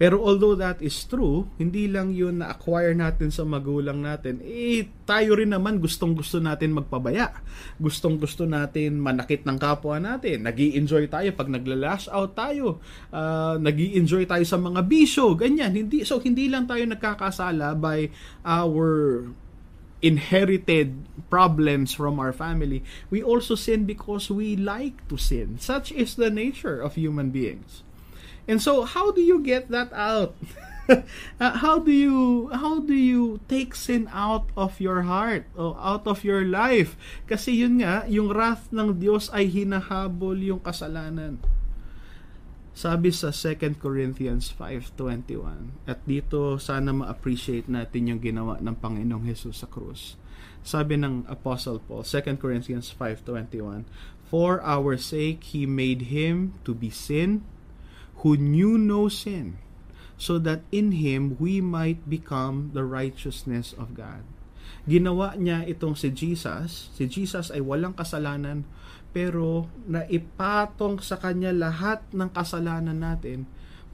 [SPEAKER 1] Pero although that is true, hindi lang yun na-acquire natin sa magulang natin, eh, tayo rin naman gustong-gusto natin magpabaya. Gustong-gusto natin manakit ng kapwa natin. nag enjoy tayo pag nagla-lash out tayo. Uh, nag enjoy tayo sa mga bisyo, ganyan. Hindi, so, hindi lang tayo nagkakasala by our inherited problems from our family. We also sin because we like to sin. Such is the nature of human beings. And so how do you get that out? uh, how do you how do you take sin out of your heart o out of your life kasi yun nga yung wrath ng Diyos ay hinahabol yung kasalanan sabi sa 2 Corinthians 5.21 at dito sana ma-appreciate natin yung ginawa ng Panginoong Hesus sa krus sabi ng Apostle Paul 2 Corinthians 5.21 For our sake He made Him to be sin who knew no sin, so that in Him we might become the righteousness of God. Ginawa niya itong si Jesus. Si Jesus ay walang kasalanan, pero naipatong sa Kanya lahat ng kasalanan natin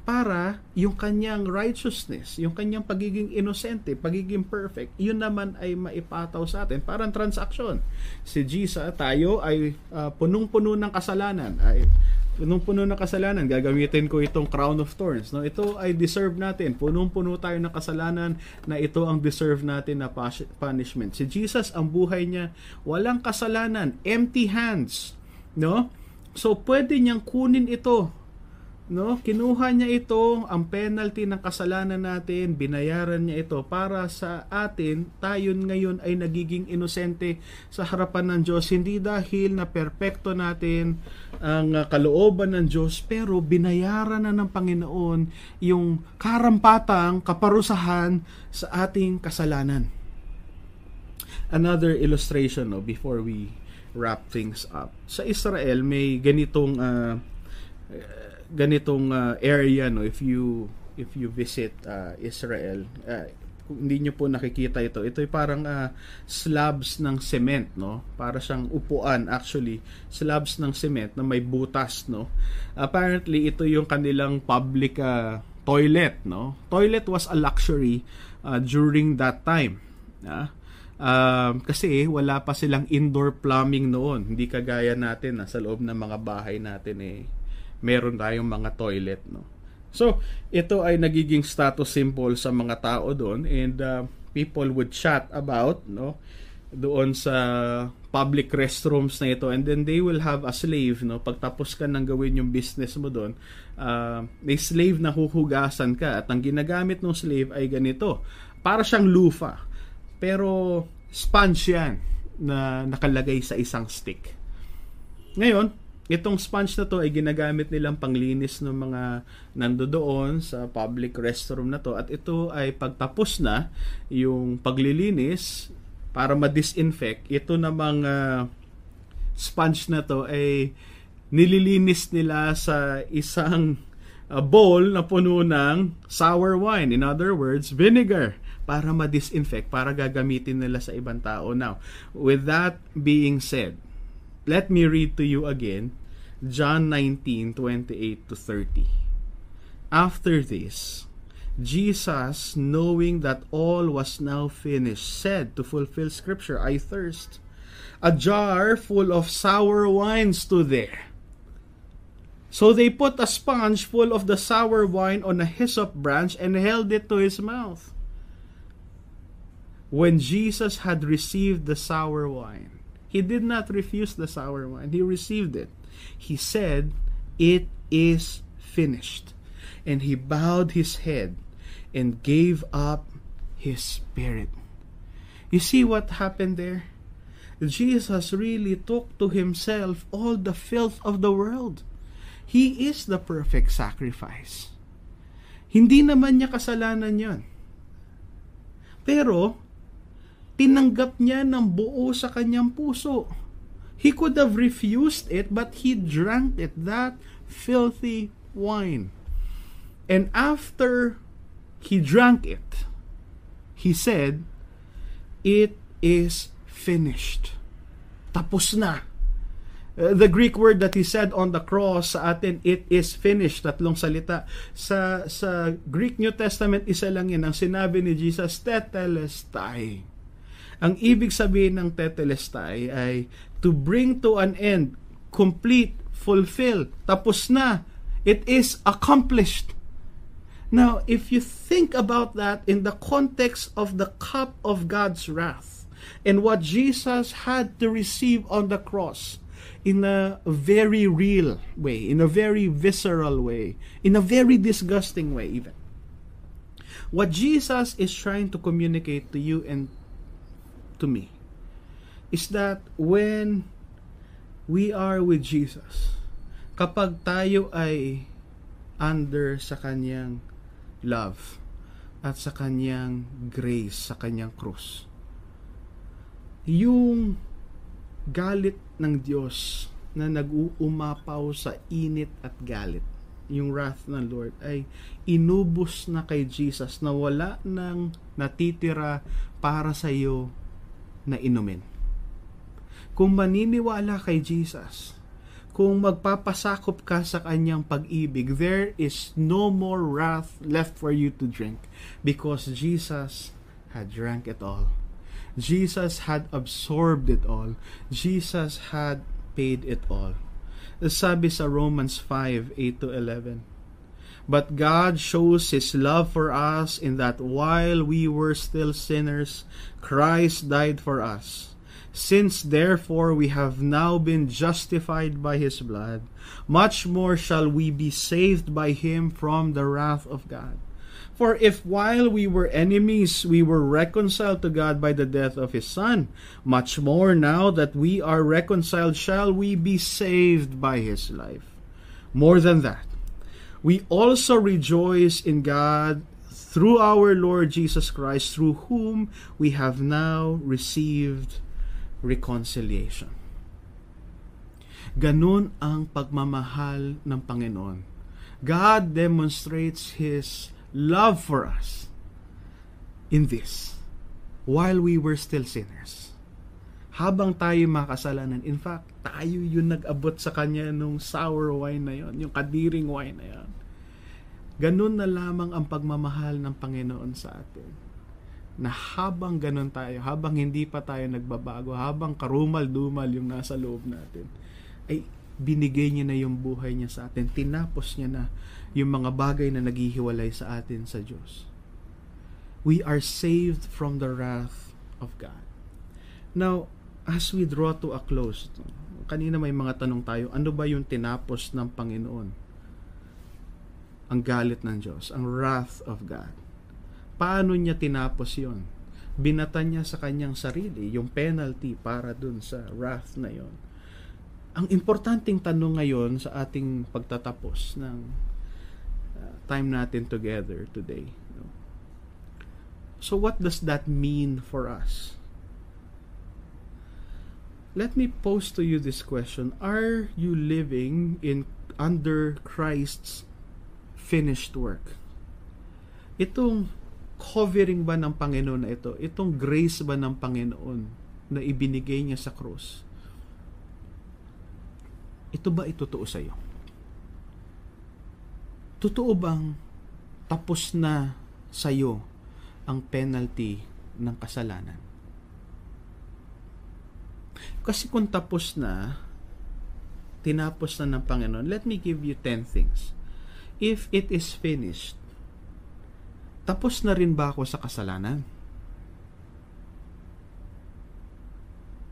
[SPEAKER 1] para yung kanyang righteousness, yung kanyang pagiging inosente, pagiging perfect, yun naman ay maipataw sa atin. Parang transaksyon. Si Jesus, tayo ay uh, punong-puno ng kasalanan. Ay, punong-puno ng kasalanan, gagamitin ko itong crown of thorns. No? Ito ay deserve natin. Punong-puno tayo ng kasalanan na ito ang deserve natin na punishment. Si Jesus, ang buhay niya, walang kasalanan, empty hands. No? So, pwede niyang kunin ito No, kinuha niya ito, ang penalty ng kasalanan natin, binayaran niya ito para sa atin, tayo ngayon ay nagiging inosente sa harapan ng Diyos. Hindi dahil na perpekto natin ang kalooban ng Diyos, pero binayaran na ng Panginoon yung karampatang kaparusahan sa ating kasalanan. Another illustration no, before we wrap things up. Sa Israel, may ganitong uh, ganitong uh, area no if you if you visit uh, Israel uh, kung hindi nyo po nakikita ito ito ay parang uh, slabs ng cement no para siyang upuan actually slabs ng cement na may butas no apparently ito yung kanilang public uh, toilet no toilet was a luxury uh, during that time ah uh, kasi wala pa silang indoor plumbing noon. Hindi kagaya natin na sa loob ng mga bahay natin eh meron tayong mga toilet no so ito ay nagiging status symbol sa mga tao doon and uh, people would chat about no doon sa public restrooms na ito and then they will have a slave no pagtapos ka nang gawin yung business mo doon uh, may slave na huhugasan ka at ang ginagamit ng slave ay ganito para siyang lufa pero sponge yan na nakalagay sa isang stick ngayon Itong sponge na to ay ginagamit nilang panglinis ng mga nandoon sa public restroom na to at ito ay pagtapos na yung paglilinis para ma-disinfect. Ito namang uh, sponge na to ay nililinis nila sa isang uh, bowl na puno ng sour wine. In other words, vinegar para ma-disinfect, para gagamitin nila sa ibang tao. Now, with that being said, let me read to you again John 19:28 to 30. After this, Jesus, knowing that all was now finished, said to fulfill scripture, I thirst. A jar full of sour wine stood there. So they put a sponge full of the sour wine on a hyssop branch and held it to his mouth. When Jesus had received the sour wine, He did not refuse the sour wine. He received it. He said, It is finished. And he bowed his head and gave up his spirit. You see what happened there? Jesus really took to himself all the filth of the world. He is the perfect sacrifice. Hindi naman niya kasalanan yon. Pero, tinanggap niya ng buo sa kanyang puso. He could have refused it, but he drank it, that filthy wine. And after he drank it, he said, It is finished. Tapos na. Uh, the Greek word that he said on the cross sa atin, it is finished. Tatlong salita. Sa, sa Greek New Testament, isa lang yan ang sinabi ni Jesus, tetelestai. Ang ibig sabihin ng tetelestai ay to bring to an end, complete, fulfill, tapos na. It is accomplished. Now, if you think about that in the context of the cup of God's wrath and what Jesus had to receive on the cross, in a very real way, in a very visceral way, in a very disgusting way, even. What Jesus is trying to communicate to you and to me is that when we are with Jesus, kapag tayo ay under sa kanyang love at sa kanyang grace, sa kanyang cross, yung galit ng Diyos na nag-uumapaw sa init at galit, yung wrath ng Lord ay inubos na kay Jesus na wala nang natitira para sa iyo na inumin. Kung maniniwala kay Jesus, kung magpapasakop ka sa kanyang pag-ibig, there is no more wrath left for you to drink because Jesus had drank it all. Jesus had absorbed it all. Jesus had paid it all. Sabi sa Romans 5, 8 to 11, But God shows his love for us in that while we were still sinners, Christ died for us. Since therefore we have now been justified by his blood, much more shall we be saved by him from the wrath of God. For if while we were enemies, we were reconciled to God by the death of his Son, much more now that we are reconciled, shall we be saved by his life. More than that, we also rejoice in God through our Lord Jesus Christ, through whom we have now received reconciliation. Ganun ang pagmamahal ng Panginoon. God demonstrates His love for us in this, while we were still sinners habang tayo makasalanan. In fact, tayo yung nag-abot sa kanya nung sour wine na yon, yung kadiring wine na yon. Ganun na lamang ang pagmamahal ng Panginoon sa atin. Na habang ganun tayo, habang hindi pa tayo nagbabago, habang karumal-dumal yung nasa loob natin, ay binigay niya na yung buhay niya sa atin. Tinapos niya na yung mga bagay na naghihiwalay sa atin sa Diyos. We are saved from the wrath of God. Now, as we draw to a close, kanina may mga tanong tayo, ano ba yung tinapos ng Panginoon? Ang galit ng Diyos, ang wrath of God. Paano niya tinapos yon? Binata niya sa kanyang sarili yung penalty para dun sa wrath na yon. Ang importanteng tanong ngayon sa ating pagtatapos ng uh, time natin together today. So what does that mean for us? let me pose to you this question are you living in under Christ's finished work itong covering ba ng Panginoon na ito itong grace ba ng Panginoon na ibinigay niya sa cross ito ba itotoo sa iyo totoo bang tapos na sa iyo ang penalty ng kasalanan kasi kung tapos na, tinapos na ng Panginoon, let me give you 10 things. If it is finished, tapos na rin ba ako sa kasalanan?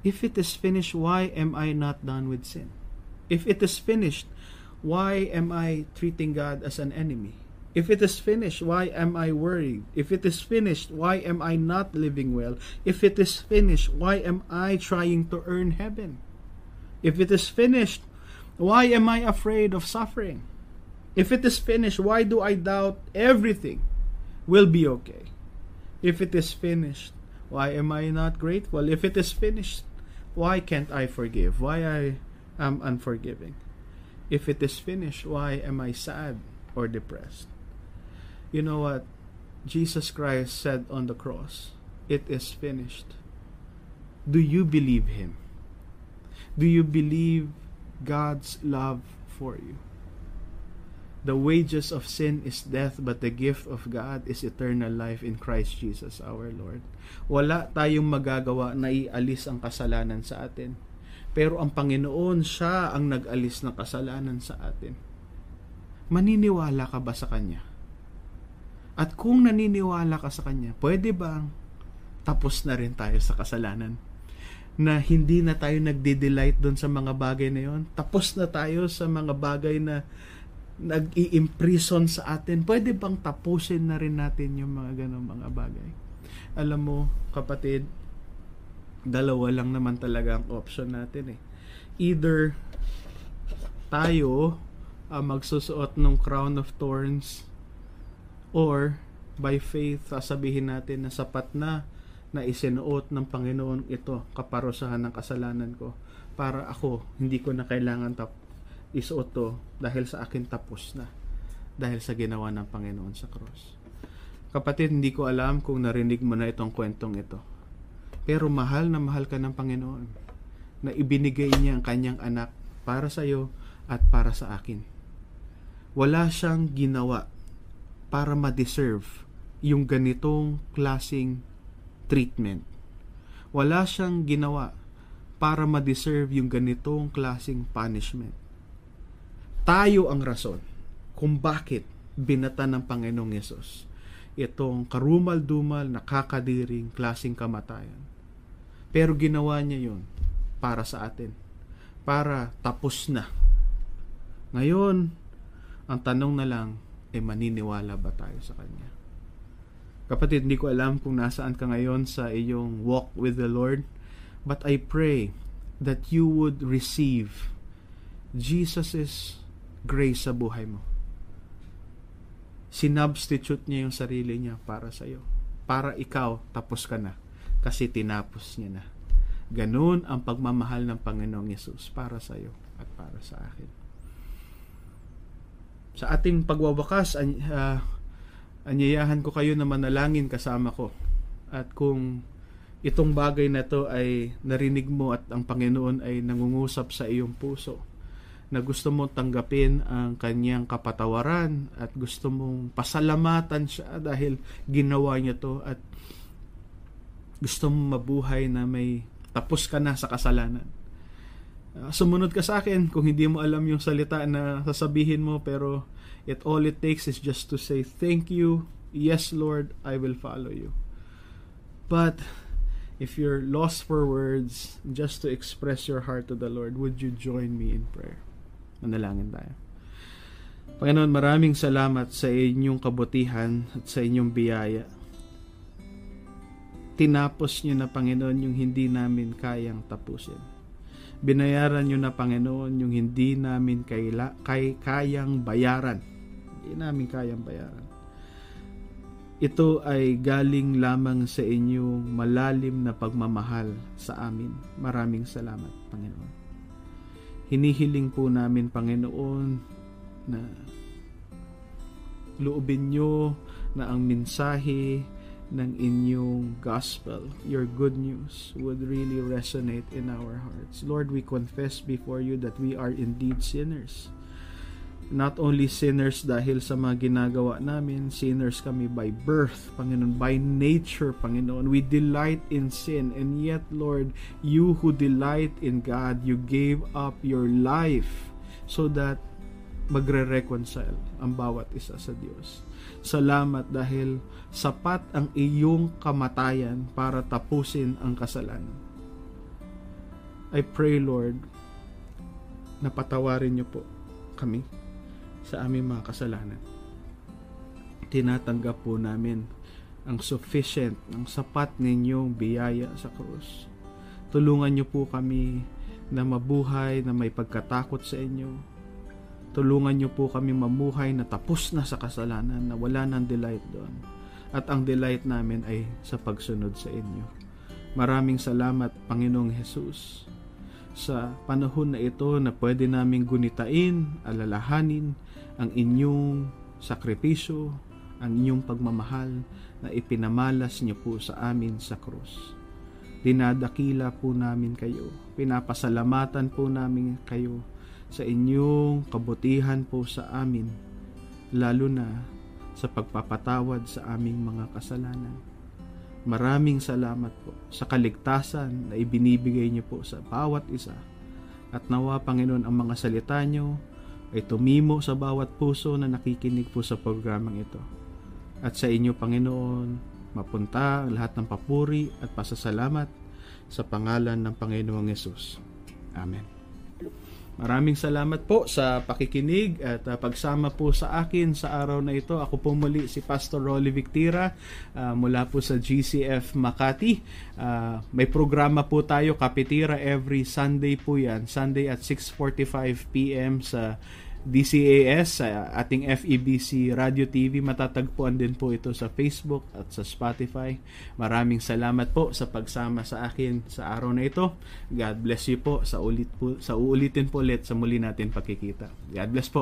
[SPEAKER 1] If it is finished, why am I not done with sin? If it is finished, why am I treating God as an enemy? If it is finished, why am I worried? If it is finished, why am I not living well? If it is finished, why am I trying to earn heaven? If it is finished, why am I afraid of suffering? If it is finished, why do I doubt everything will be okay? If it is finished, why am I not grateful? If it is finished, why can't I forgive? Why I am unforgiving? If it is finished, why am I sad or depressed? You know what? Jesus Christ said on the cross, It is finished. Do you believe Him? Do you believe God's love for you? The wages of sin is death, but the gift of God is eternal life in Christ Jesus our Lord. Wala tayong magagawa na ialis ang kasalanan sa atin. Pero ang Panginoon, siya ang nag-alis ng kasalanan sa atin. Maniniwala ka ba sa Kanya? At kung naniniwala ka sa Kanya, pwede bang tapos na rin tayo sa kasalanan? Na hindi na tayo nagde-delight doon sa mga bagay na yon. Tapos na tayo sa mga bagay na nag-i-imprison sa atin. Pwede bang tapusin na rin natin yung mga ganong mga bagay? Alam mo, kapatid, dalawa lang naman talaga ang option natin eh. Either tayo uh, magsusuot ng crown of thorns Or by faith sasabihin natin na sapat na na isinuot ng Panginoon ito kaparusahan ng kasalanan ko para ako hindi ko na kailangan tap isuot to dahil sa akin tapos na dahil sa ginawa ng Panginoon sa cross. Kapatid, hindi ko alam kung narinig mo na itong kwentong ito. Pero mahal na mahal ka ng Panginoon na ibinigay niya ang kanyang anak para sa iyo at para sa akin. Wala siyang ginawa para ma-deserve yung ganitong klasing treatment. Wala siyang ginawa para ma-deserve yung ganitong klasing punishment. Tayo ang rason kung bakit binata ng Panginoong Yesus itong karumal-dumal, na kakadiring klasing kamatayan. Pero ginawa niya yun para sa atin. Para tapos na. Ngayon, ang tanong na lang, eh maniniwala ba tayo sa Kanya? Kapatid, hindi ko alam kung nasaan ka ngayon sa iyong walk with the Lord, but I pray that you would receive Jesus' grace sa buhay mo. Sinubstitute niya yung sarili niya para sa iyo. Para ikaw, tapos ka na. Kasi tinapos niya na. Ganun ang pagmamahal ng Panginoong Yesus para sa iyo at para sa akin. Sa ating pagwawakas, uh, anyayahan ko kayo na manalangin kasama ko. At kung itong bagay na to ay narinig mo at ang Panginoon ay nangungusap sa iyong puso na gusto mong tanggapin ang kanyang kapatawaran at gusto mong pasalamatan siya dahil ginawa niya to at gusto mong mabuhay na may tapos ka na sa kasalanan. Uh, sumunod ka sa akin kung hindi mo alam yung salita na sasabihin mo pero It all it takes is just to say thank you. Yes, Lord, I will follow you. But if you're lost for words, just to express your heart to the Lord, would you join me in prayer? Manalangin tayo. Panginoon, maraming salamat sa inyong kabutihan at sa inyong biyaya. Tinapos niyo na, Panginoon, yung hindi namin kayang tapusin. Binayaran niyo na, Panginoon, yung hindi namin kaila, kay, kayang bayaran hindi namin kayang bayaran. Ito ay galing lamang sa inyong malalim na pagmamahal sa amin. Maraming salamat, Panginoon. Hinihiling po namin, Panginoon, na loobin nyo na ang mensahe ng inyong gospel, your good news, would really resonate in our hearts. Lord, we confess before you that we are indeed sinners not only sinners dahil sa mga ginagawa namin, sinners kami by birth, Panginoon, by nature, Panginoon. We delight in sin, and yet, Lord, you who delight in God, you gave up your life so that magre-reconcile ang bawat isa sa Diyos. Salamat dahil sapat ang iyong kamatayan para tapusin ang kasalanan. I pray, Lord, na patawarin niyo po kami sa aming mga kasalanan. Tinatanggap po namin ang sufficient, ang sapat ninyong biyaya sa krus. Tulungan niyo po kami na mabuhay na may pagkatakot sa inyo. Tulungan niyo po kami mamuhay na tapos na sa kasalanan, na wala ng delight doon. At ang delight namin ay sa pagsunod sa inyo. Maraming salamat, Panginoong Hesus, sa panahon na ito na pwede naming gunitain, alalahanin, ang inyong sakripisyo, ang inyong pagmamahal na ipinamalas niyo po sa amin sa krus. Dinadakila po namin kayo. Pinapasalamatan po namin kayo sa inyong kabutihan po sa amin, lalo na sa pagpapatawad sa aming mga kasalanan. Maraming salamat po sa kaligtasan na ibinibigay niyo po sa bawat isa. At nawa, Panginoon, ang mga salita niyo ay tumimo sa bawat puso na nakikinig po sa programang ito. At sa inyo, Panginoon, mapunta ang lahat ng papuri at pasasalamat sa pangalan ng Panginoong Yesus. Amen. Maraming salamat po sa pakikinig at uh, pagsama po sa akin sa araw na ito. Ako po muli si Pastor Rolly Victira uh, mula po sa GCF Makati. Uh, may programa po tayo, Kapitira, every Sunday po yan. Sunday at 6.45 p.m. sa DCAS, uh, ating FEBC Radio TV. Matatagpuan din po ito sa Facebook at sa Spotify. Maraming salamat po sa pagsama sa akin sa araw na ito. God bless you po sa ulit po sa uulitin po ulit sa muli natin pagkikita. God bless po.